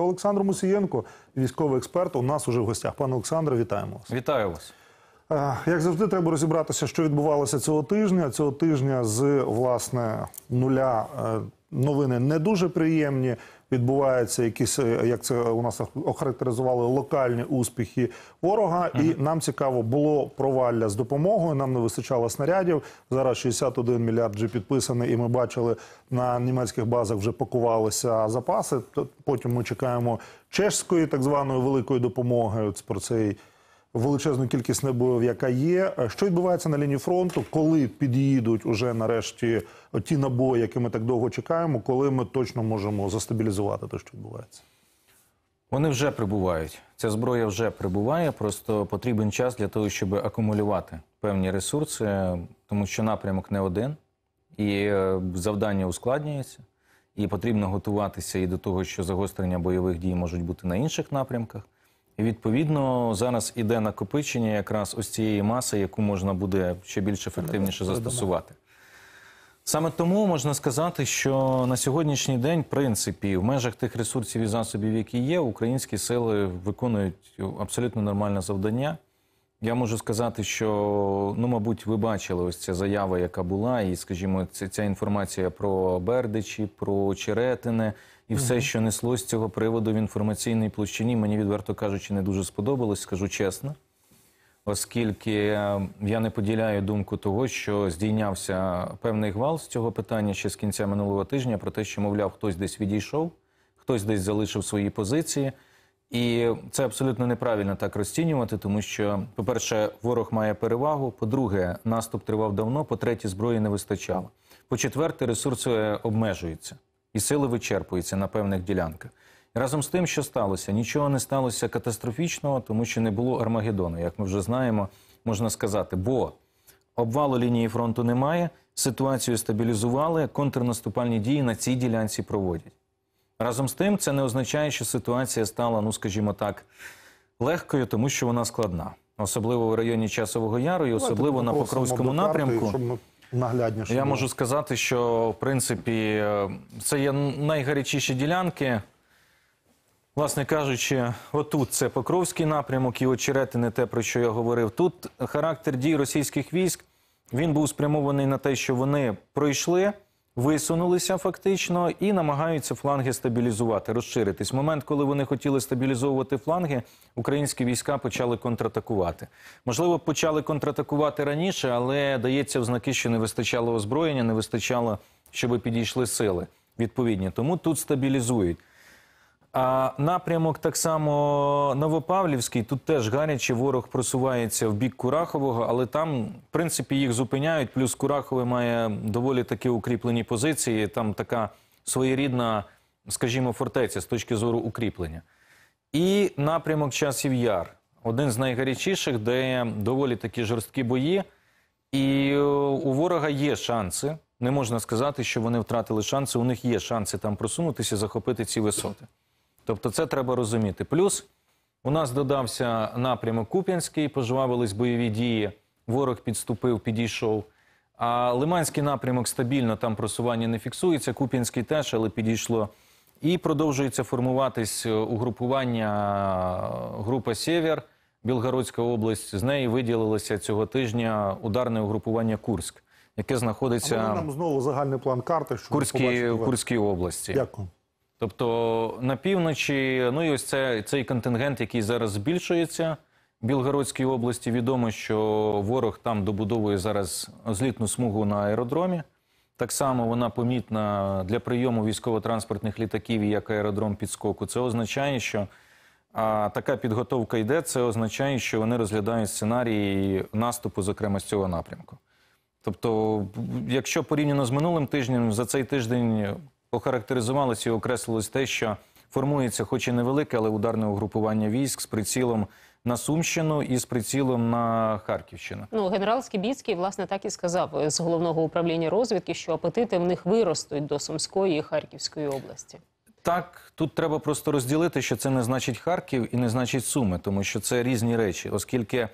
Олександр Мусієнко, військовий експерт, у нас уже в гостях. Пане Олександре, вітаємо вас. Вітаю вас. Е, як завжди, треба розібратися, що відбувалося цього тижня. Цього тижня з власне нуля е, новини не дуже приємні відбуваються якісь, як це у нас охарактеризували локальні успіхи ворога. Ага. І нам цікаво було провалля з допомогою. Нам не вистачало снарядів. Зараз 61 мільярд вже підписаний, і ми бачили на німецьких базах вже пакувалися запаси. Потім ми чекаємо чешської так званої великої допомоги. От про цей величезну кількість небоїв, яка є. Що відбувається на лінії фронту, коли під'їдуть уже нарешті ті набої, які ми так довго чекаємо, коли ми точно можемо застабілізувати те, що відбувається? Вони вже прибувають. Ця зброя вже прибуває. Просто потрібен час для того, щоб акумулювати певні ресурси, тому що напрямок не один і е, завдання ускладнюється. І потрібно готуватися і до того, що загострення бойових дій можуть бути на інших напрямках. І відповідно зараз іде накопичення якраз ось цієї маси, яку можна буде ще більш ефективніше застосувати. Саме тому можна сказати, що на сьогоднішній день, в принципі, в межах тих ресурсів і засобів, які є, українські сили виконують абсолютно нормальне завдання. Я можу сказати, що ну, мабуть, ви бачили ось ця заява, яка була, і, скажімо, ця, ця інформація про Бердичі, про Черетине і все, що несло з цього приводу в інформаційній площині, мені відверто кажучи, не дуже сподобалось, скажу чесно. Оскільки е, я не поділяю думку того, що здійнявся певний гвал з цього питання ще з кінця минулого тижня, про те, що, мовляв, хтось десь відійшов, хтось десь залишив свої позиції. І це абсолютно неправильно так розцінювати, тому що, по-перше, ворог має перевагу. По-друге, наступ тривав давно, по третє, зброї не вистачало. По четверте, ресурси е, обмежуються і сили вичерпуються на певних ділянках. разом з тим, що сталося, нічого не сталося катастрофічного, тому що не було Армагеддону, як ми вже знаємо, можна сказати. Бо обвалу лінії фронту немає, ситуацію стабілізували, контрнаступальні дії на цій ділянці проводять. Разом з тим, це не означає, що ситуація стала, ну скажімо так, легкою, тому що вона складна, особливо в районі Часового Яру і особливо на Покровському напрямку наглядніше. Я можу сказати, що в принципі е, це є найгарячіші ділянки. Власне кажучи, отут це Покровський напрямок і очеретини, те, про що я говорив. Тут характер дій російських військ він був спрямований на те, що вони пройшли висунулися фактично і намагаються фланги стабілізувати, розширитись. В Момент, коли вони хотіли стабілізовувати фланги, українські війська почали контратакувати. Можливо, почали контратакувати раніше, але дається в знаки, що не вистачало озброєння, не вистачало, щоб підійшли сили відповідні. Тому тут стабілізують. А напрямок так само Новопавлівський. Тут теж гаряче ворог просувається в бік Курахового, але там, в принципі, їх зупиняють. Плюс Курахове має доволі такі укріплені позиції. Там така своєрідна, скажімо, фортеця з точки зору укріплення. І напрямок часів яр один з найгарячіших, де доволі такі жорсткі бої. І у ворога є шанси. Не можна сказати, що вони втратили шанси. У них є шанси там просунутися, захопити ці висоти. Тобто, це треба розуміти. Плюс у нас додався напрямок Куп'янський, пожвавились бойові дії. Ворог підступив, підійшов. А Лиманський напрямок стабільно, там просування не фіксується. Куп'янський теж, але підійшло. І продовжується формуватись е, угрупування е, група Сєвєр, Білгородська область. З неї виділилося цього тижня ударне угрупування Курськ, яке знаходиться а нам знову загальний план карти, що Курській області. Дякую. Тобто на півночі, ну і ось це цей контингент, який зараз збільшується в Білгородській області. Відомо, що ворог там добудовує зараз злітну смугу на аеродромі. Так само вона помітна для прийому військово-транспортних літаків, як аеродром підскоку. Це означає, що а, така підготовка йде. Це означає, що вони розглядають сценарії наступу, зокрема з цього напрямку. Тобто, якщо порівняно з минулим тижнем, за цей тиждень охарактеризувалося і окреслилось те, що формується, хоч і невелике, але ударне угрупування військ з прицілом. На Сумщину і з прицілом на Харківщину ну генерал Скібіцький власне так і сказав з головного управління розвідки, що апетити в них виростуть до Сумської і Харківської області. Так тут треба просто розділити, що це не значить Харків і не значить Суми, тому що це різні речі, оскільки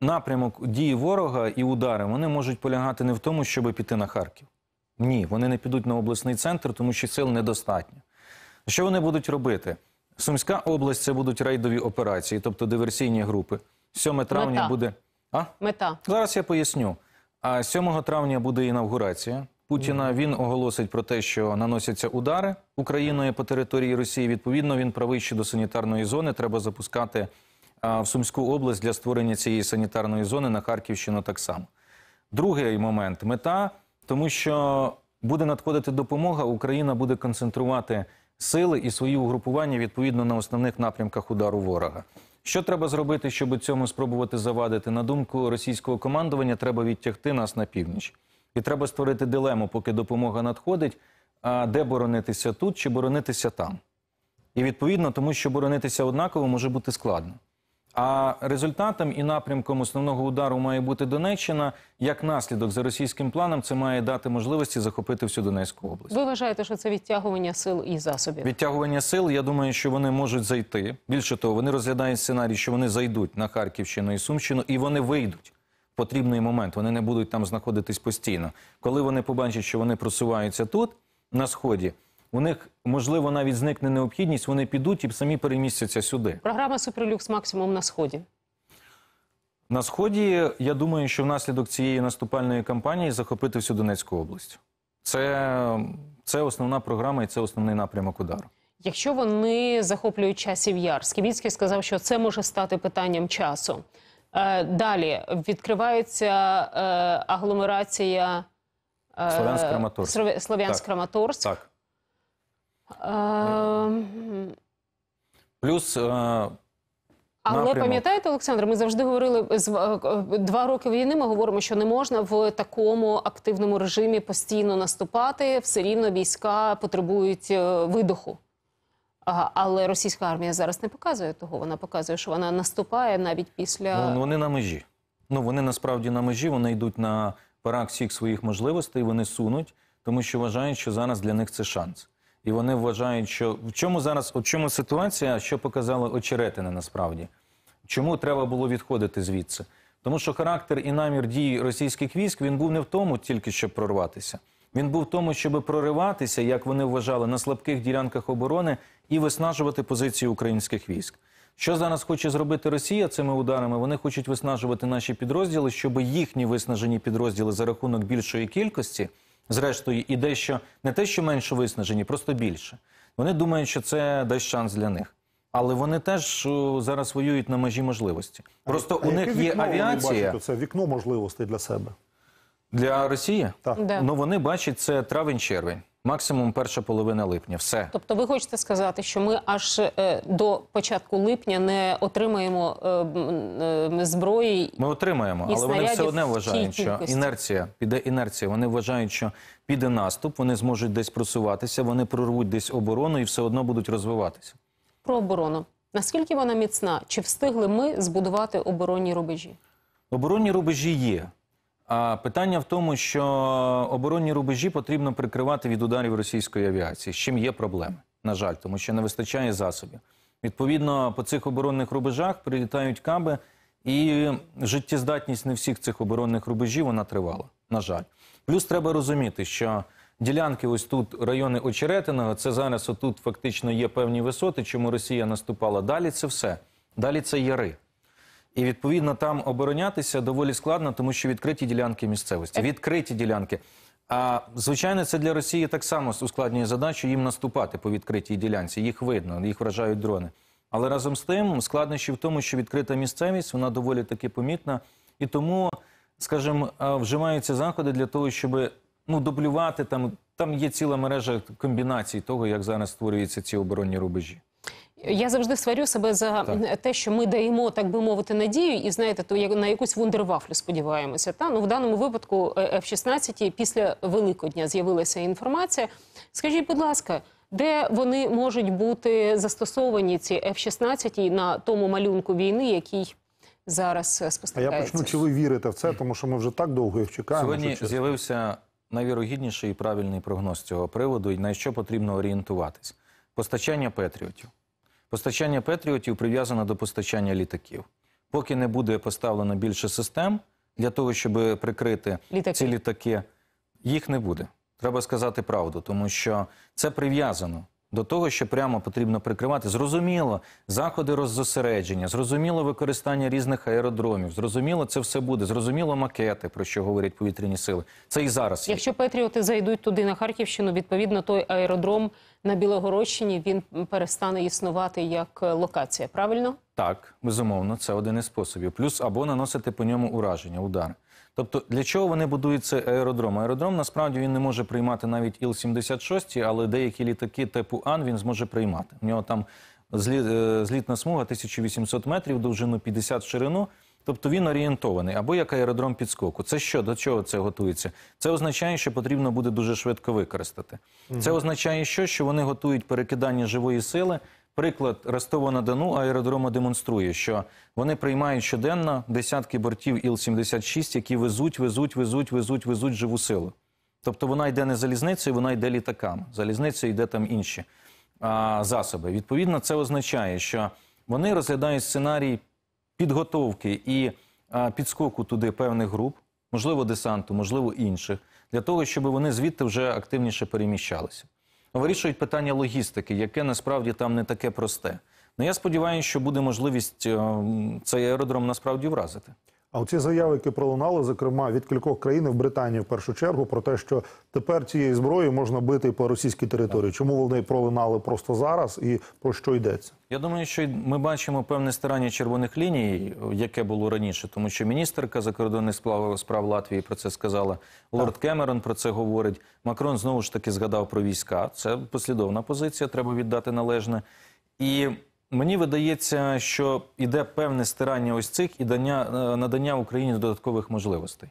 напрямок дії ворога і удари вони можуть полягати не в тому, щоб піти на Харків. Ні, вони не підуть на обласний центр, тому що сил недостатньо. Що вони будуть робити? Сумська область це будуть рейдові операції, тобто диверсійні групи. 7 травня Мета. буде. А? Мета. Зараз я поясню. А 7 травня буде інавгурація Путіна. Він оголосить про те, що наносяться удари Україною по території Росії. Відповідно, він правий, що до санітарної зони треба запускати а, в Сумську область для створення цієї санітарної зони на Харківщину так само. Другий момент мета тому що буде надходити допомога, Україна буде концентрувати сили і свої угрупування відповідно на основних напрямках удару ворога. Що треба зробити, щоб цьому спробувати завадити? На думку російського командування, треба відтягти нас на північ, і треба створити дилему, поки допомога надходить. А де боронитися тут чи боронитися там? І відповідно, тому що боронитися однаково може бути складно. А результатом і напрямком основного удару має бути Донеччина. Як наслідок за російським планом, це має дати можливості захопити всю Донецьку область. Ви вважаєте, що це відтягування сил і засобів? Відтягування сил. Я думаю, що вони можуть зайти. Більше того, вони розглядають сценарій, що вони зайдуть на Харківщину і Сумщину, і вони вийдуть. в Потрібний момент. Вони не будуть там знаходитись постійно. Коли вони побачать, що вони просуваються тут на сході у них можливо навіть зникне необхідність, вони підуть і самі перемістяться сюди. Програма Суперлюкс максимум на сході. На сході я думаю, що внаслідок цієї наступальної кампанії захопити всю Донецьку область. Це, Це основна програма і це основний напрямок удару. Якщо вони захоплюють часів яр, Скібінський сказав, що це може стати питанням часу. Е, далі відкривається е, агломерація е, Слов'янськ-Краматорськ. Слов Ем, Плюс. Е, напрямок. Але пам'ятаєте, Олександр, ми завжди говорили з е, е, два роки війни. Ми говоримо, що не можна в такому активному режимі постійно наступати. Все рівно війська потребують видоху. Але російська армія зараз не показує того. Вона показує, що вона наступає навіть після ну, ну вони на межі. Ну вони насправді на межі. Вони йдуть на парах всіх своїх можливостей. Вони сунуть, тому що вважають, що зараз для них це шанс і вони вважають, що в чому зараз у чому ситуація, що показали очеретини насправді, чому треба було відходити звідси? Тому що характер і намір дії російських військ він був не в тому, тільки щоб прорватися. Він був в тому, щоб прориватися, як вони вважали, на слабких ділянках оборони і виснажувати позиції українських військ. Що зараз хоче зробити Росія цими ударами? Вони хочуть виснажувати наші підрозділи, щоб їхні виснажені підрозділи за рахунок більшої кількості зрештою, і дещо не те, що менше виснажені, просто більше. Вони думають, що це дасть шанс для них. Але вони теж е, зараз воюють на межі можливості. Просто а у них є авіація. Бачите? Це вікно можливостей для себе. Для Росії? Так. Да. Ну вони бачать це травень-червень максимум перша половина липня. Все, тобто, ви хочете сказати, що ми аж е, до початку липня не отримаємо е, е, зброї, ми отримаємо, і але вони все одне вважають, що інерція піде. Інерція. Вони вважають, що піде наступ, вони зможуть десь просуватися, вони прорвуть десь оборону і все одно будуть розвиватися. Про оборону наскільки вона міцна? Чи встигли ми збудувати оборонні рубежі? Оборонні рубежі є. А питання в тому, що оборонні рубежі потрібно прикривати від ударів російської авіації, з чим є проблеми, на жаль, тому що не вистачає засобів. Відповідно, по цих оборонних рубежах прилітають каби, і життєздатність не всіх цих оборонних рубежів вона тривала. На жаль, плюс треба розуміти, що ділянки, ось тут райони Очеретиного, це зараз отут фактично є певні висоти, чому Росія наступала. Далі це все. Далі це яри. І відповідно там оборонятися доволі складно, тому що відкриті ділянки місцевості. Е. Відкриті ділянки. А звичайно, це для Росії так само ускладнює задачу їм наступати по відкритій ділянці. Їх видно, їх вражають дрони. Але разом з тим складнощі в тому, що відкрита місцевість вона доволі таки помітна, і тому, скажімо, е, вжимаються заходи для того, щоб ну дублювати там. Там є ціла мережа комбінацій того, як зараз створюються ці оборонні рубежі. Я завжди сварю себе за так. те, що ми даємо, так би мовити, надію, і знаєте, то на якусь вундервафлю сподіваємося. Та ну в даному випадку е, F-16 після Великодня з'явилася інформація. Скажіть, будь ласка. Де вони можуть бути застосовані ці F-16 на тому малюнку війни, який зараз спостерігається? А я почну, чи ви вірите в це, тому що ми вже так довго їх чекаємо. Сьогодні з'явився найвірогідніший і правильний прогноз цього приводу, і на що потрібно орієнтуватись: постачання петріотів. Постачання Петріотів прив'язано до постачання літаків. Поки не буде поставлено більше систем для того, щоб прикрити літаки. ці літаки, їх не буде. Треба сказати правду, тому що це прив'язано до того, що прямо потрібно прикривати. Зрозуміло, заходи роззосередження, зрозуміло використання різних аеродромів. Зрозуміло, це все буде. Зрозуміло, макети, про що говорять повітряні сили. Це і зараз. Є. Якщо патріоти зайдуть туди на Харківщину, відповідно той аеродром на Білогородщині він перестане існувати як локація. Правильно? Так, безумовно, це один із способів. Плюс або наносити по ньому ураження, удар. Тобто, для чого вони будують цей аеродром? Аеродром насправді він не може приймати навіть іл 76 але деякі літаки типу Ан він зможе приймати. У нього там е, злітна смуга 1800 метрів, довжину 50 в ширину. Тобто він орієнтований або як аеродром підскоку. Це що до чого це готується? Це означає, що потрібно буде дуже швидко використати. Це означає, що що вони готують перекидання живої сили Приклад Ростова на Дону аеродрому демонструє, що вони приймають щоденно десятки бортів Іл-76, які везуть, везуть, везуть, везуть, везуть живу силу. Тобто вона йде не залізницею, вона йде літаками. Залізниця йде там інші а, засоби. Відповідно, це означає, що вони розглядають сценарій підготовки і а, підскоку туди певних груп, можливо, десанту, можливо, інших, для того, щоб вони звідти вже активніше переміщалися вирішують питання логістики, яке насправді там не таке просте. Ну я сподіваюся, що буде можливість е, цей аеродром насправді вразити. А оці заяви, які пролунали, зокрема від кількох країн в Британії, в першу чергу, про те, що тепер цією зброєю можна бити по російській території. Чому вони пролунали просто зараз, і про що йдеться? Я думаю, що ми бачимо певне старання червоних ліній, яке було раніше, тому що міністерка закордонних справ справ Латвії про це сказала. Лорд Кемерон про це говорить. Макрон знову ж таки згадав про війська. Це послідовна позиція, треба віддати належне і. Мені видається, що йде певне стирання ось цих і дання, е, надання Україні додаткових можливостей.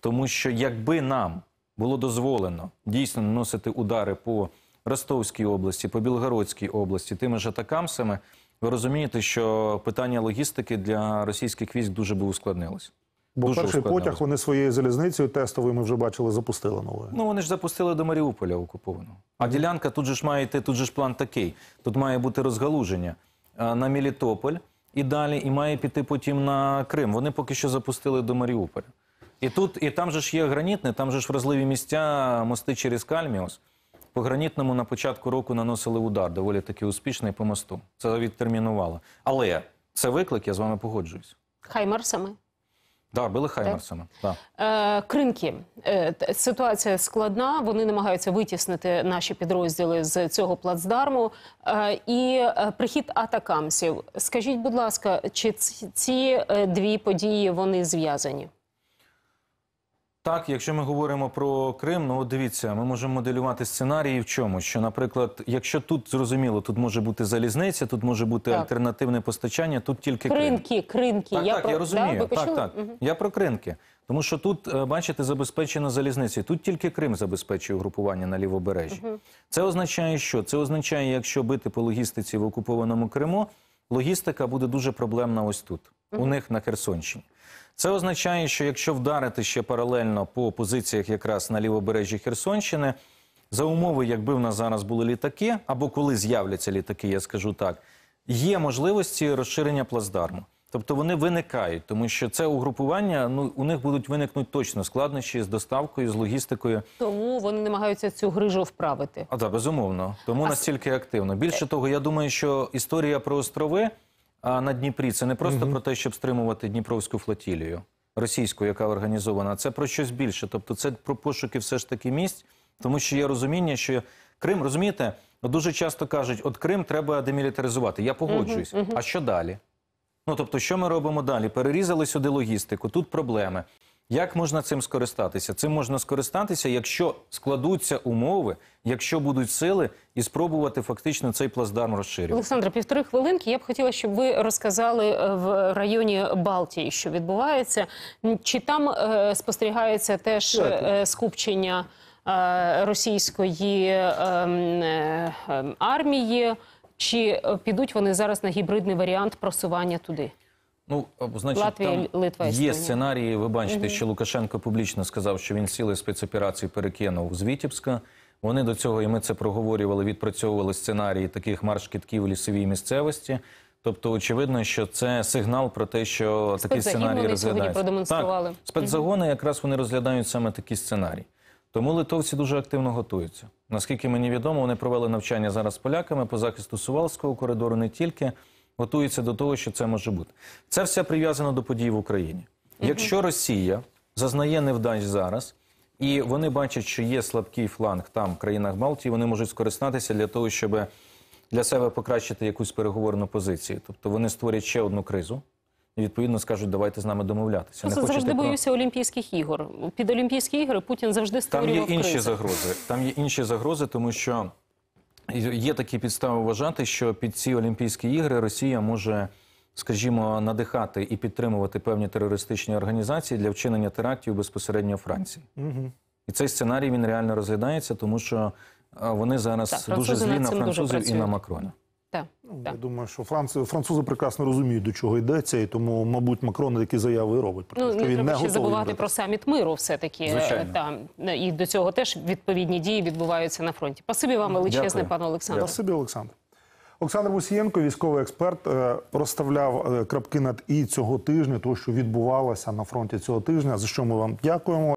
Тому що якби нам було дозволено дійсно наносити удари по Ростовській області, по Білгородській області, тими ж атакамсами, ви розумієте, що питання логістики для російських військ дуже би ускладнилось. Бо дуже перший потяг вони своєю залізницею тестовою ми вже бачили, запустили новою. Ну вони ж запустили до Маріуполя окупованого. А ділянка тут же ж має йти, тут же ж план такий. Тут має бути розгалуження. Е, на Мелітополь і далі, і має піти потім на Крим. Вони поки що запустили до Маріуполя. І тут, і там же ж є гранітне, там же ж вразливі місця, мости через Кальміус. По гранітному на початку року наносили удар, доволі таки успішний по мосту. Це відтермінувало. Але це виклик, я з вами погоджуюсь. Хаймерсами. Да, били хаймерсами. Да. Е, Кринки е, ситуація складна. Вони намагаються витіснити наші підрозділи з цього плацдарму е, і е, прихід атакамсів. Скажіть, будь ласка, чи ці е, дві події вони зв'язані? Так, якщо ми говоримо про Крим, ну от дивіться, ми можемо моделювати сценарії в чому, що, наприклад, якщо тут зрозуміло, тут може бути залізниця, тут може бути так. альтернативне постачання, тут тільки кринки, Крим. кринки. Так, я так, про... я розумію. Да, так, так. Угу. Я про кринки. Тому що тут, е, бачите, забезпечено залізницею. Тут тільки Крим забезпечує групування на лівобережжі. Угу. Це означає, що це означає, якщо бити по логістиці в окупованому Криму, логістика буде дуже проблемна ось тут у них на Херсонщині. Це означає, що якщо вдарити ще паралельно по позиціях якраз на лівобережжі Херсонщини, за умови, якби в нас зараз були літаки, або коли з'являться літаки, я скажу так, є можливості розширення плацдарму. Тобто вони виникають, тому що це угрупування. Ну у них будуть виникнуть точно складнощі з доставкою, з логістикою. Тому вони намагаються цю грижу вправити. А так, безумовно, тому а... настільки активно. Більше е. того, я думаю, що історія про острови. А на Дніпрі це не просто угу. про те, щоб стримувати Дніпровську флотілію російську, яка організована, це про щось більше. Тобто, це про пошуки все ж таки місць, тому що є розуміння, що Крим розумієте, дуже часто кажуть, от Крим треба демілітаризувати. Я погоджуюсь. Угу, угу. А що далі? Ну тобто, що ми робимо далі? Перерізали сюди логістику, тут проблеми. Як можна цим скористатися? Цим можна скористатися, якщо складуться умови, якщо будуть сили, і спробувати фактично цей плацдарм розширювати. Олександра, півтори хвилинки. Я б хотіла, щоб ви розказали е, в районі Балтії, що відбувається, чи там е, спостерігається теж е, скупчення е, російської ем, е, е, армії, чи е, підуть вони зараз на гібридний варіант просування туди? Ну значить, Латвія, там Литва, є сценарії. Ви бачите, що Лукашенко публічно сказав, що він сіли спецоперації перекинув з Вітівська. Вони до цього, і ми це проговорювали, відпрацьовували сценарії таких марш-кітків лісовій місцевості. Тобто, очевидно, що це сигнал про те, що такі сценарії розглядаються. Продемонстрували Так, спецзагони, якраз вони розглядають саме такі сценарії. Тому литовці дуже активно готуються. Наскільки мені відомо, вони провели навчання зараз поляками по захисту сувалського коридору, не тільки готується до того, що це може бути. Це все прив'язано до подій в Україні. Якщо Росія зазнає невдач зараз. І вони бачать, що є слабкий фланг там в країнах Балтії. Вони можуть скористатися для того, щоб для себе покращити якусь переговорну позицію. Тобто вони створять ще одну кризу і відповідно скажуть, давайте з нами домовлятися. Не завжди про... боюся Олімпійських ігор. Під Олімпійські ігри Путін завжди створював Там є інші кризи. загрози. Там є інші загрози, тому що Є такі підстави вважати, що під ці Олімпійські ігри Росія може, скажімо, надихати і підтримувати певні терористичні організації для вчинення терактів безпосередньо у Франції. Угу. І цей сценарій він реально розглядається, тому що е, вони зараз так, дуже злі на французів і на Макрона. Так, ну, так. Я думаю, що французи, французи прекрасно розуміють, до чого йдеться, і тому, мабуть, Макрон такі заяви робить. Ну, тому, ну, що не він треба не ще забувати йде. про саміт миру, все таки е, там е, і до цього теж відповідні дії відбуваються на фронті. Пасибі вам величезне, пане Олександр. Пасибі, Олександр. Олександр Мусієнко, військовий експерт, е, розставляв крапки над і цього тижня, того, що відбувалося на фронті цього тижня. За що ми вам дякуємо.